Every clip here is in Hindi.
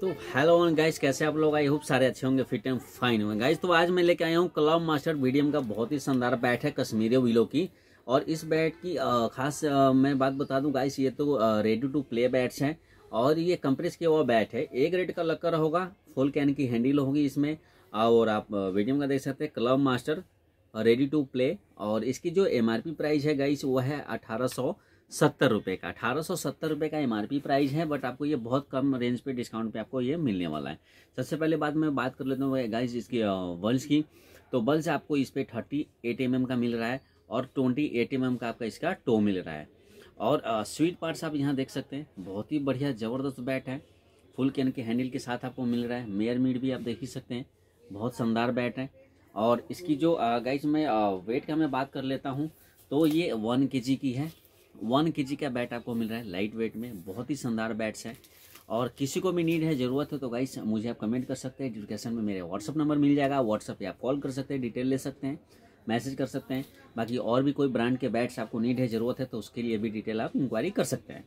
तो हेलो गाइस कैसे आप लोग आई होप सारे अच्छे होंगे फिट एंड फाइन होंगे गाइस तो आज मैं लेके आया हूँ क्लब मास्टर मीडियम का बहुत ही शानदार बैट है कश्मीरी विलो की और इस बैट की खास मैं बात बता दूं गाइस ये तो रेडी टू प्ले बैट्स हैं और ये कंप्रेस किया हुआ बैट है एक रेड का लक्कर होगा फुल कैन की हैंडिल होगी इसमें और आप मीडियम का देख सकते हैं club master ready to play और इसकी जो एम प्राइस है गाइस वो है अठारह सत्तर रुपये का अठारह सौ सत्तर रुपये का एम आर पी प्राइज़ है बट आपको ये बहुत कम रेंज पे डिस्काउंट पे आपको ये मिलने वाला है सबसे पहले बात मैं बात कर लेता हूँ गाइज इसकी बल्स की तो बल्स आपको इस पर थर्टी एट एम का मिल रहा है और ट्वेंटी एट एम का आपका इसका टो मिल रहा है और स्वीट पार्ट्स आप यहाँ देख सकते हैं बहुत ही बढ़िया ज़बरदस्त बैट है फुल कैन के हैंडल के साथ आपको मिल रहा है मेयर मीट भी आप देख ही सकते हैं बहुत शानदार बैट है और इसकी जो गाइज मैं वेट का मैं बात कर लेता हूँ तो ये वन के की है वन के का बैट आपको मिल रहा है लाइट वेट में बहुत ही शानदार बैट्स है और किसी को भी नीड है ज़रूरत है तो गाइस मुझे आप कमेंट कर सकते हैं डिस्क्रिप्शन में मेरे व्हाट्सअप नंबर मिल जाएगा व्हाट्सअप पे आप कॉल कर सकते हैं डिटेल ले सकते हैं मैसेज कर सकते हैं बाकी और भी कोई ब्रांड के बैट्स आपको नीड है ज़रूरत है तो उसके लिए भी डिटेल आप इंक्वायरी कर सकते हैं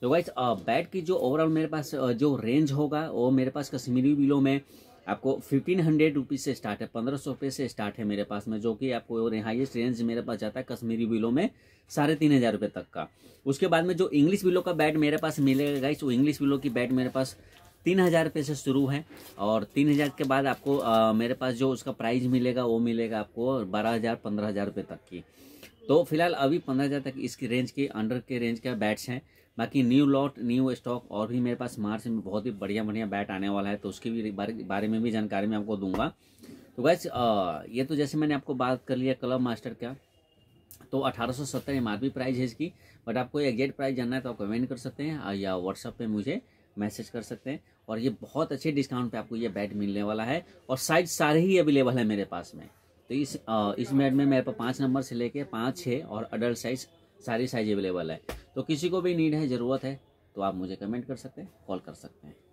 तो गाइस बैट की जो ओवरऑल मेरे पास जो रेंज होगा वो मेरे पास कश्मीरी बिलों में आपको फिफ्टीन हंड्रेड रुपीज़ से स्टार्ट है पंद्रह सौ रुपये से स्टार्ट है मेरे पास में जो कि आपको हाइएस्ट रेंज मेरे पास जाता है कश्मीरी बिलो में साढ़े तीन हज़ार रुपये तक का उसके बाद में जो इंग्लिश बिलो का बैट मेरे पास मिलेगा गाइस वो इंग्लिश बिलो की बैट मेरे पास तीन हज़ार रुपये से शुरू है और तीन हज़ार के बाद आपको आ, मेरे पास जो उसका प्राइस मिलेगा वो मिलेगा आपको बारह हज़ार पंद्रह हज़ार रुपये तक की तो फिलहाल अभी पंद्रह हज़ार तक इसकी रेंज के अंडर के रेंज का बैट्स हैं बाकी न्यू लॉट न्यू स्टॉक और भी मेरे पास मार्च में बहुत ही बढ़िया बढ़िया बैट आने वाला है तो उसके भी बारे में भी जानकारी मैं आपको दूंगा तो गैस ये तो जैसे मैंने आपको बात कर लिया क्लब मास्टर का तो अठारह सौ सत्तर एम आर प्राइस है इसकी बट आपको एग्जैक्ट प्राइस जानना है तो आप कमेंट कर सकते हैं या व्हाट्सअप पर मुझे मैसेज कर सकते हैं और ये बहुत अच्छे डिस्काउंट पे आपको ये बैट मिलने वाला है और साइज सारे ही अवेलेबल है मेरे पास में तो इस आ, इस मैट में मेरे पास पाँच नंबर से लेके पाँच छः और अडल्ट साइज सारी साइज अवेलेबल है तो किसी को भी नीड है ज़रूरत है तो आप मुझे कमेंट कर सकते हैं कॉल कर सकते हैं